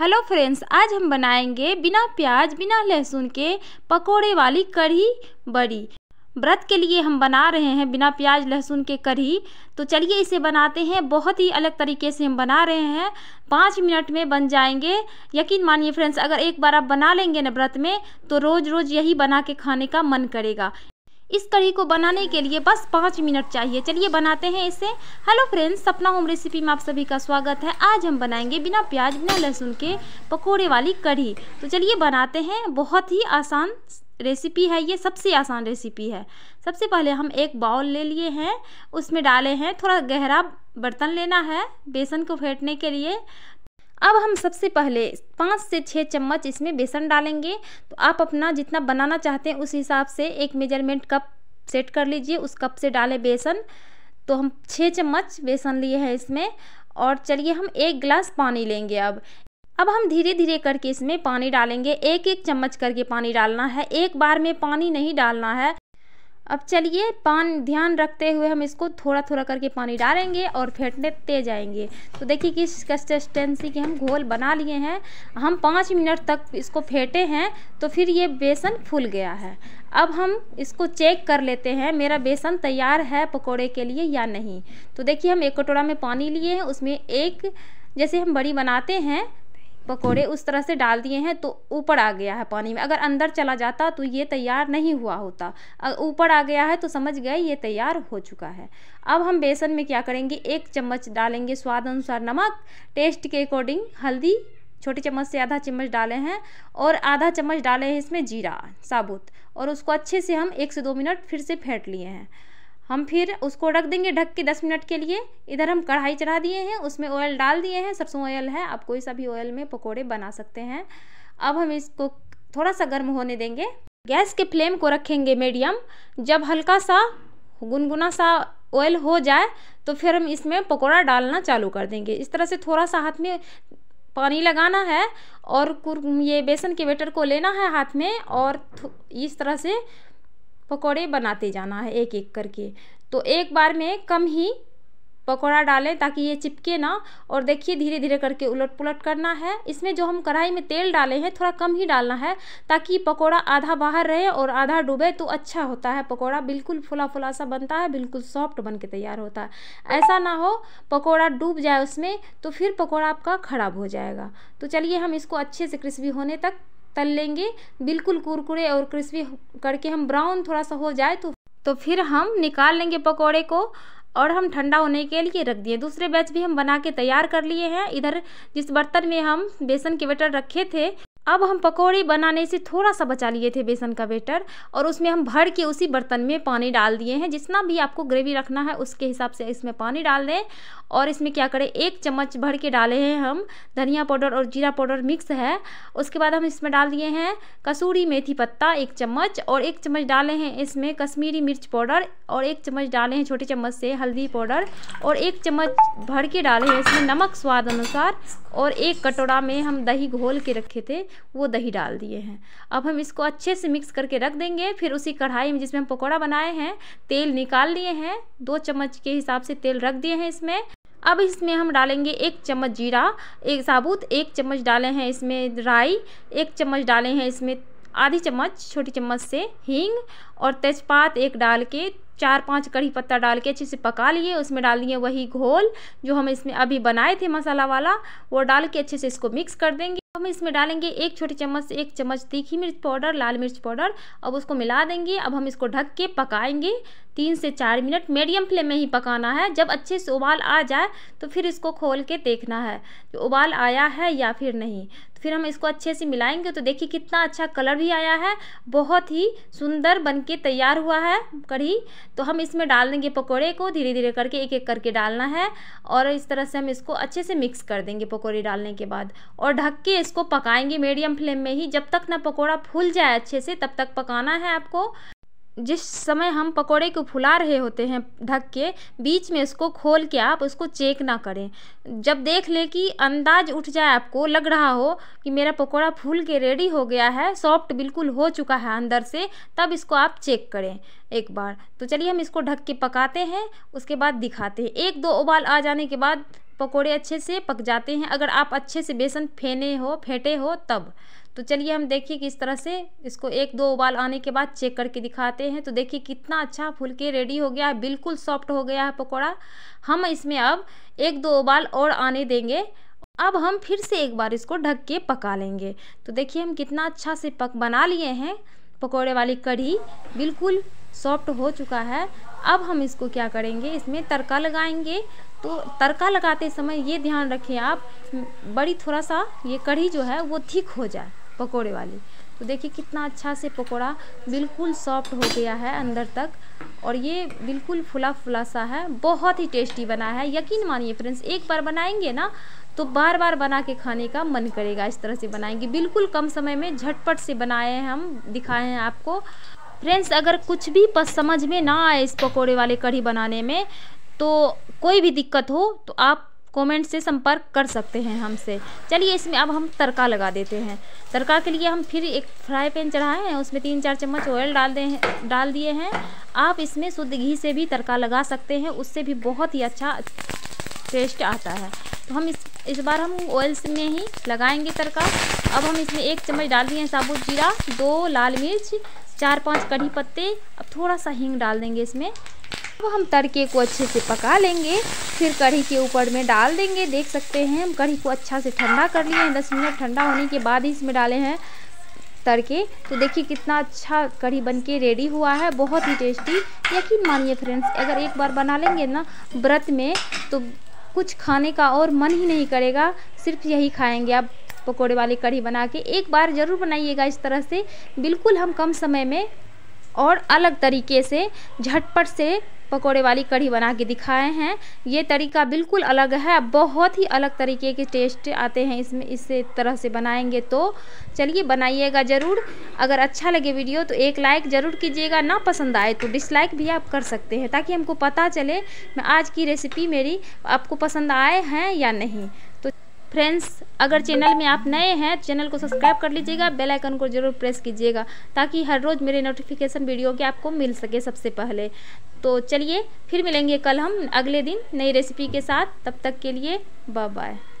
hello friends आज हम बनाएंगे बिना प्याज बिना लहसुन के पकोड़े वाली कढ़ी बड़ी व्रत के लिए हम बना रहे हैं बिना प्याज लहसुन के कढ़ी तो चलिए इसे बनाते हैं बहुत ही अलग तरीके से हम बना रहे हैं पाँच मिनट में बन जाएंगे यकीन मानिए फ्रेंड्स अगर एक बार आप बना लेंगे ना व्रत में तो रोज़ रोज़ यही बना के खाने का मन करेगा इस कढ़ी को बनाने के लिए बस पाँच मिनट चाहिए चलिए बनाते हैं इसे hello friends Sapna home recipe में आप सभी का स्वागत है आज हम बनाएंगे बिना प्याज बिना लहसुन के पकोड़े वाली कढ़ी तो चलिए बनाते हैं बहुत ही आसान रेसिपी है ये सबसे आसान रेसिपी है सबसे पहले हम एक बाउल ले लिए हैं उसमें डाले हैं थोड़ा गहरा बर्तन लेना है बेसन को फेंटने के लिए अब हम सबसे पहले पाँच से छः चम्मच इसमें बेसन डालेंगे तो आप अपना जितना बनाना चाहते हैं उस हिसाब से एक मेजरमेंट कप सेट कर लीजिए उस कप से डालें बेसन तो हम छः चम्मच बेसन लिए हैं इसमें और चलिए हम एक गिलास पानी लेंगे अब अब हम धीरे धीरे करके इसमें पानी डालेंगे एक एक चम्मच करके पानी डालना है एक बार में पानी नहीं डालना है अब चलिए पान ध्यान रखते हुए हम इसको थोड़ा थोड़ा करके पानी डालेंगे और फेंटते जाएंगे तो देखिए किस कंसिस्टेंसी के हम घोल बना लिए हैं हम पाँच मिनट तक इसको फेंटे हैं तो फिर ये बेसन फूल गया है अब हम इसको चेक कर लेते हैं मेरा बेसन तैयार है पकोड़े के लिए या नहीं तो देखिए हम एक कटोरा में पानी लिए हैं उसमें एक जैसे हम बड़ी बनाते हैं पकोड़े उस तरह से डाल दिए हैं तो ऊपर आ गया है पानी में अगर अंदर चला जाता तो ये तैयार नहीं हुआ होता ऊपर आ गया है तो समझ गए ये तैयार हो चुका है अब हम बेसन में क्या करेंगे एक चम्मच डालेंगे स्वाद अनुसार नमक टेस्ट के अकॉर्डिंग हल्दी छोटे चम्मच से आधा चम्मच डाले हैं और आधा चम्मच डाले हैं इसमें जीरा साबुत और उसको अच्छे से हम एक से दो मिनट फिर से फेंट लिए हैं हम फिर उसको रख देंगे ढक के दस मिनट के लिए इधर हम कढ़ाई चढ़ा दिए हैं उसमें ऑयल डाल दिए हैं सरसों ऑयल है आप कोई सा भी ऑयल में पकोड़े बना सकते हैं अब हम इसको थोड़ा सा गर्म होने देंगे गैस के फ्लेम को रखेंगे मीडियम जब हल्का सा गुनगुना सा ऑयल हो जाए तो फिर हम इसमें पकौड़ा डालना चालू कर देंगे इस तरह से थोड़ा सा हाथ में पानी लगाना है और ये बेसन के वेटर को लेना है हाथ में और इस तरह से पकौड़े बनाते जाना है एक एक करके तो एक बार में कम ही पकौड़ा डालें ताकि ये चिपके ना और देखिए धीरे धीरे करके उलट पुलट करना है इसमें जो हम कढ़ाई में तेल डाले हैं थोड़ा कम ही डालना है ताकि पकौड़ा आधा बाहर रहे और आधा डूबे तो अच्छा होता है पकौड़ा बिल्कुल फुला फुला सा बनता है बिल्कुल सॉफ्ट बन के तैयार होता है ऐसा ना हो पकौड़ा डूब जाए उसमें तो फिर पकौड़ा आपका खराब हो जाएगा तो चलिए हम इसको अच्छे से क्रिस्पी होने तक तल लेंगे बिल्कुल कुरकुरे और क्रिस्पी करके हम ब्राउन थोड़ा सा हो जाए तो तो फिर हम निकाल लेंगे पकौड़े को और हम ठंडा होने के लिए रख दिए दूसरे बैच भी हम बना के तैयार कर लिए हैं इधर जिस बर्तन में हम बेसन के बटर रखे थे अब हम पकौड़े बनाने से थोड़ा सा बचा लिए थे बेसन का बेटर और उसमें हम भर के उसी बर्तन में पानी डाल दिए हैं जितना भी आपको ग्रेवी रखना है उसके हिसाब से इसमें पानी डाल दें और इसमें क्या करें एक चम्मच भर के डाले हैं हम धनिया पाउडर और जीरा पाउडर मिक्स है उसके बाद हम इसमें डाल दिए हैं कसूरी मेथी पत्ता एक चम्मच और एक चम्मच डाले हैं इसमें कश्मीरी मिर्च पाउडर और एक चम्मच डाले हैं छोटे चम्मच से हल्दी पाउडर और एक चम्मच भर के डाले हैं इसमें नमक स्वाद अनुसार और एक कटोरा में हम दही घोल के रखे थे वो दही डाल दिए हैं अब हम इसको अच्छे से मिक्स करके रख देंगे फिर उसी कढ़ाई में जिसमें हम पकौड़ा बनाए हैं तेल निकाल लिए हैं दो चम्मच के हिसाब से तेल रख दिए हैं इसमें अब इसमें हम डालेंगे एक चम्मच जीरा एक साबुत एक चम्मच डाले हैं इसमें राई एक चम्मच डाले हैं इसमें आधी चम्मच छोटी चम्मच से हींग और तेज़पात एक डाल के चार पांच कड़ी पत्ता डाल के अच्छे से पका लिए उसमें डाल दिए वही घोल जो हम इसमें अभी बनाए थे मसाला वाला वो डाल के अच्छे से इसको मिक्स कर देंगे हम इसमें डालेंगे एक छोटी चम्मच से एक चम्मच तीखी मिर्च पाउडर लाल मिर्च पाउडर अब उसको मिला देंगे अब हम इसको ढक के पकाएंगे तीन से चार मिनट मीडियम फ्लेम में ही पकाना है जब अच्छे से उबाल आ जाए तो फिर इसको खोल के देखना है जो उबाल आया है या फिर नहीं तो फिर हम इसको अच्छे से मिलाएंगे तो देखिए कितना अच्छा कलर भी आया है बहुत ही सुंदर बन के तैयार हुआ है कढ़ी तो हम इसमें डाल देंगे पकौड़े को धीरे धीरे करके एक एक करके डालना है और इस तरह से हम इसको अच्छे से मिक्स कर देंगे पकौड़े डालने के बाद और ढक के इसको पकाएंगे मीडियम फ्लेम में ही जब तक ना पकौड़ा फूल जाए अच्छे से तब तक पकाना है आपको जिस समय हम पकौड़े को फुला रहे होते हैं ढक के बीच में उसको खोल के आप उसको चेक ना करें जब देख लें कि अंदाज उठ जाए आपको लग रहा हो कि मेरा पकौड़ा फूल के रेडी हो गया है सॉफ्ट बिल्कुल हो चुका है अंदर से तब इसको आप चेक करें एक बार तो चलिए हम इसको ढक के पकाते हैं उसके बाद दिखाते हैं एक दो उबाल आ जाने के बाद पकौड़े अच्छे से पक जाते हैं अगर आप अच्छे से बेसन फेने हो फेंटे हो तब तो चलिए हम देखिए किस तरह से इसको एक दो उबाल आने के बाद चेक करके दिखाते हैं तो देखिए कितना अच्छा फुल के रेडी हो गया है बिल्कुल सॉफ्ट हो गया है पकौड़ा हम इसमें अब एक दो उबाल और आने देंगे अब हम फिर से एक बार इसको ढक के पका लेंगे तो देखिए हम कितना अच्छा से पक बना लिए हैं पकौड़े वाली कढ़ी बिल्कुल सॉफ्ट हो चुका है अब हम इसको क्या करेंगे इसमें तड़का लगाएंगे तो तड़का लगाते समय ये ध्यान रखें आप बड़ी थोड़ा सा ये कढ़ी जो है वो ठीक हो जाए पकोड़े वाली तो देखिए कितना अच्छा से पकोड़ा बिल्कुल सॉफ्ट हो गया है अंदर तक और ये बिल्कुल फुला फुला सा है बहुत ही टेस्टी बना है यकीन मानिए फ्रेंड्स एक बार बनाएंगे ना तो बार बार बना के खाने का मन करेगा इस तरह से बनाएंगे बिल्कुल कम समय में झटपट से बनाए हैं हम दिखाए हैं आपको फ्रेंड्स अगर कुछ भी समझ में ना आए इस पकोड़े वाले कढ़ी बनाने में तो कोई भी दिक्कत हो तो आप कमेंट से संपर्क कर सकते हैं हमसे चलिए इसमें अब हम तड़का लगा देते हैं तड़का के लिए हम फिर एक फ्राई पैन चढ़ाए हैं उसमें तीन चार चम्मच ऑयल डाल दें डाल दिए हैं आप इसमें शुद्ध घी से भी तड़का लगा सकते हैं उससे भी बहुत ही अच्छा टेस्ट आता है तो हम इस इस बार हम ऑयल में ही लगाएंगे तड़का अब हम इसमें एक चम्मच डाल दिए हैं साबुत जीरा दो लाल मिर्च चार पांच कढ़ी पत्ते अब थोड़ा सा हींग डाल देंगे इसमें अब हम तड़के को अच्छे से पका लेंगे फिर कढ़ी के ऊपर में डाल देंगे देख सकते हैं हम कढ़ी को अच्छा से ठंडा कर लिए हैं दस मिनट ठंडा होने के बाद ही इसमें डाले हैं तड़के तो देखिए कितना अच्छा कढ़ी बन के रेडी हुआ है बहुत ही टेस्टी यकीन मानिए फ्रेंड्स अगर एक बार बना लेंगे ना व्रत में तो कुछ खाने का और मन ही नहीं करेगा सिर्फ यही खाएंगे आप पकौड़े वाली कढ़ी बना के एक बार ज़रूर बनाइएगा इस तरह से बिल्कुल हम कम समय में और अलग तरीके से झटपट से पकौड़े वाली कढ़ी बना के दिखाए हैं ये तरीका बिल्कुल अलग है बहुत ही अलग तरीके के टेस्ट आते हैं इसमें इस तरह से बनाएंगे तो चलिए बनाइएगा ज़रूर अगर अच्छा लगे वीडियो तो एक लाइक ज़रूर कीजिएगा ना पसंद आए तो डिसलाइक भी आप कर सकते हैं ताकि हमको पता चले आज की रेसिपी मेरी आपको पसंद आए हैं या नहीं फ्रेंड्स अगर चैनल में आप नए हैं चैनल को सब्सक्राइब कर लीजिएगा बेल आइकन को जरूर प्रेस कीजिएगा ताकि हर रोज़ मेरे नोटिफिकेशन वीडियो के आपको मिल सके सबसे पहले तो चलिए फिर मिलेंगे कल हम अगले दिन नई रेसिपी के साथ तब तक के लिए बाय बाय